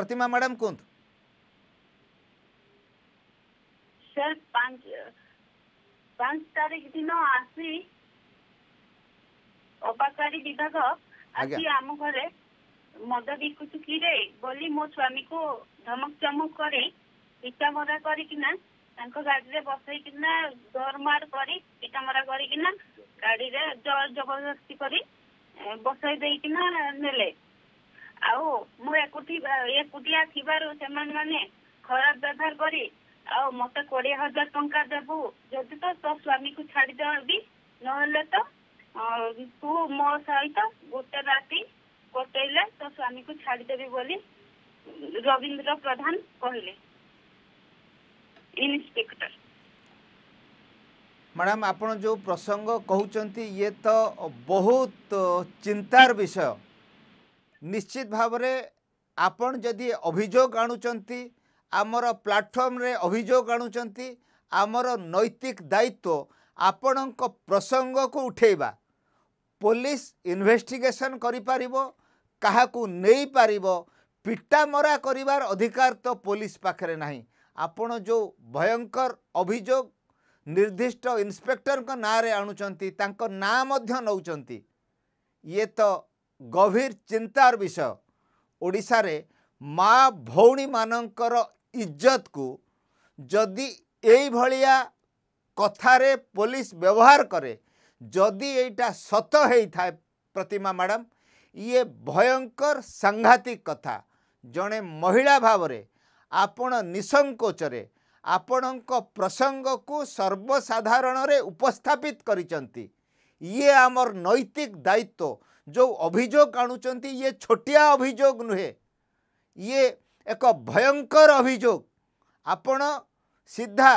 ಪ್ರತಿಮಾ madam ಕುಂತ್ sir पाँच पाँच तारिख दिन आसी ଅପାକାରୀ ବିଭାଗ ଆଜି ଆମ ଘରେ ମଦ ବିକୁଛୁ କିରେ ବୋଲି ମୋ ସ୍ୱାମୀକୁ ଧମକ ଚମକ କରି ପିଟାମରା କରିକିନା ତାଙ୍କ ଗାଡିରେ ବସେଇକିନା ଦରମାର କରି ପିଟାମରା କରିକିନା ଗାଡିରେ ଜବରଦସ୍ତି କରି ବସେଇ ଦେଇକିନା ନେଲେ ଆଉ ମୁଁ ଏକୁଟି ଏକୁଟିଆ ଥିବାରୁ ସେମାନେ ମାନେ ଖରାପ ବ୍ୟବହାର କରି ଆଉ ମତେ କୋଡିଏ ହଜାର ଟଙ୍କା ଦେବୁ ଯଦି ତ ତୋ ସ୍ୱାମୀକୁ ଛାଡିଦେବି ନହେଲେ ତ ତୁ ମୋ ସହିତ ଗୋଟେ ରାତି କଟେଇଲେ ତୋ ସ୍ୱାମୀକୁ ଛାଡିଦେବି ବୋଲି ରବୀନ୍ଦ୍ର ପ୍ରଧାନ କହିଲେ ଇନ୍ସପେକ୍ଟର ମ୍ୟାଡ଼ାମ୍ ଆପଣ ଯେଉଁ ପ୍ରସଙ୍ଗ କହୁଛନ୍ତି ଇଏ ତ ବହୁତ ଚିନ୍ତାର ବିଷୟ নিশ্চিত ভাবে আপন যদি অভিযোগ আনুচার আমার প্লাটফর্মে অভিযোগ আনুচার আমার নৈতিক দায়িত্ব আপনার প্রসঙ্গকে উঠেবা পুলিশ ইনভেস্টিগেসন করে পাব কাহকু নেই পারিব পিটামরা করিবার অধিকার তো পুলিশ পাখে না আপন যে ভয়ঙ্কর অভিযোগ নির্দিষ্ট ইন্সপেক্টর নাঁরে আনুচার তাঁর নাঁ নৌকর ইয়ে তো ଗଭୀର ଚିନ୍ତାର ବିଷୟ ଓଡ଼ିଶାରେ ମା ଭଉଣୀମାନଙ୍କର ଇଜ୍ଜତକୁ ଯଦି ଏଇଭଳିଆ କଥାରେ ପୋଲିସ ବ୍ୟବହାର କରେ ଯଦି ଏଇଟା ସତ ହେଇଥାଏ ପ୍ରତିମା ମ୍ୟାଡ଼ାମ ଇଏ ଭୟଙ୍କର ସାଂଘାତିକ କଥା ଜଣେ ମହିଳା ଭାବରେ ଆପଣ ନିଃସଙ୍କୋଚରେ ଆପଣଙ୍କ ପ୍ରସଙ୍ଗକୁ ସର୍ବସାଧାରଣରେ ଉପସ୍ଥାପିତ କରିଛନ୍ତି ये आमर नैतिक दायित्व जो अभोग आणुंट ये छोटिया अभोग नुहे ये एक भयंकर अभोग आपण सीधा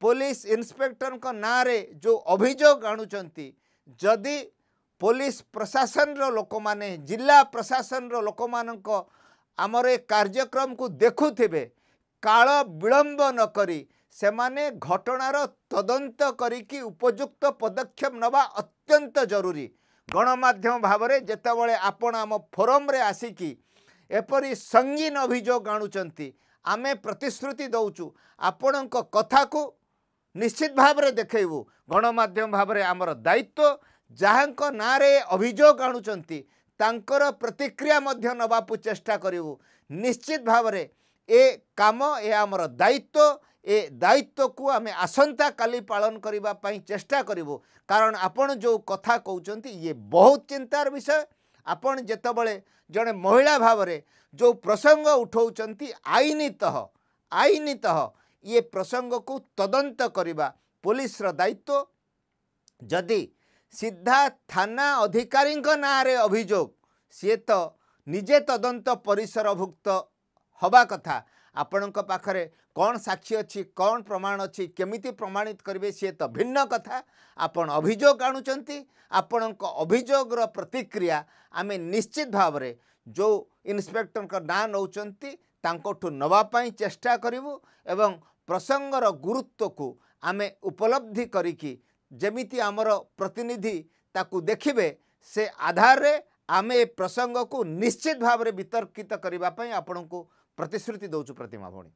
पुलिस इन्स्पेक्टर ना जो अभोग आदि पुलिस प्रशासन रोक मैंने जिला प्रशासन रोक मान आमर कार्यक्रम को देखु काल विलंब नक ସେମାନେ ଘଟଣାର ତଦନ୍ତ କରିକି ଉପଯୁକ୍ତ ପଦକ୍ଷେପ ନେବା ଅତ୍ୟନ୍ତ ଜରୁରୀ ଗଣମାଧ୍ୟମ ଭାବରେ ଯେତେବେଳେ ଆପଣ ଆମ ଫୋରମ୍ରେ ଆସିକି ଏପରି ସଙ୍ଗୀନ ଅଭିଯୋଗ ଆଣୁଛନ୍ତି ଆମେ ପ୍ରତିଶ୍ରୁତି ଦେଉଛୁ ଆପଣଙ୍କ କଥାକୁ ନିଶ୍ଚିତ ଭାବରେ ଦେଖେଇବୁ ଗଣମାଧ୍ୟମ ଭାବରେ ଆମର ଦାୟିତ୍ୱ ଯାହାଙ୍କ ନାଁରେ ଅଭିଯୋଗ ଆଣୁଛନ୍ତି ତାଙ୍କର ପ୍ରତିକ୍ରିୟା ମଧ୍ୟ ନେବାକୁ ଚେଷ୍ଟା କରିବୁ ନିଶ୍ଚିତ ଭାବରେ ଏ କାମ ଏ ଆମର ଦାୟିତ୍ୱ ଏ ଦାୟିତ୍ୱକୁ ଆମେ ଆସନ୍ତାକାଲି ପାଳନ କରିବା ପାଇଁ ଚେଷ୍ଟା କରିବୁ କାରଣ ଆପଣ ଯେଉଁ କଥା କହୁଛନ୍ତି ଇଏ ବହୁତ ଚିନ୍ତାର ବିଷୟ ଆପଣ ଯେତେବେଳେ ଜଣେ ମହିଳା ଭାବରେ ଯେଉଁ ପ୍ରସଙ୍ଗ ଉଠାଉଛନ୍ତି ଆଇନତଃ ଆଇନତଃ ଇଏ ପ୍ରସଙ୍ଗକୁ ତଦନ୍ତ କରିବା ପୋଲିସର ଦାୟିତ୍ୱ ଯଦି ସିଧା ଥାନା ଅଧିକାରୀଙ୍କ ନାଁରେ ଅଭିଯୋଗ ସିଏ ତ ନିଜେ ତଦନ୍ତ ପରିସରଭୁକ୍ତ ହେବା କଥା ଆପଣଙ୍କ ପାଖରେ କ'ଣ ସାକ୍ଷୀ ଅଛି କ'ଣ ପ୍ରମାଣ ଅଛି କେମିତି ପ୍ରମାଣିତ କରିବେ ସିଏ ତ ଭିନ୍ନ କଥା ଆପଣ ଅଭିଯୋଗ ଆଣୁଛନ୍ତି ଆପଣଙ୍କ ଅଭିଯୋଗର ପ୍ରତିକ୍ରିୟା ଆମେ ନିଶ୍ଚିତ ଭାବରେ ଯେଉଁ ଇନ୍ସପେକ୍ଟରଙ୍କ ନାଁ ନେଉଛନ୍ତି ତାଙ୍କଠୁ ନେବା ପାଇଁ ଚେଷ୍ଟା କରିବୁ ଏବଂ ପ୍ରସଙ୍ଗର ଗୁରୁତ୍ୱକୁ ଆମେ ଉପଲବ୍ଧି କରିକି ଯେମିତି ଆମର ପ୍ରତିନିଧି ତାକୁ ଦେଖିବେ ସେ ଆଧାରରେ ଆମେ ଏ ପ୍ରସଙ୍ଗକୁ ନିଶ୍ଚିତ ଭାବରେ ବିତର୍କିତ କରିବା ପାଇଁ ଆପଣଙ୍କୁ ପ୍ରତିଶ୍ରୁତି ଦେଉଛୁ ପ୍ରତିମା ଭଉଣୀ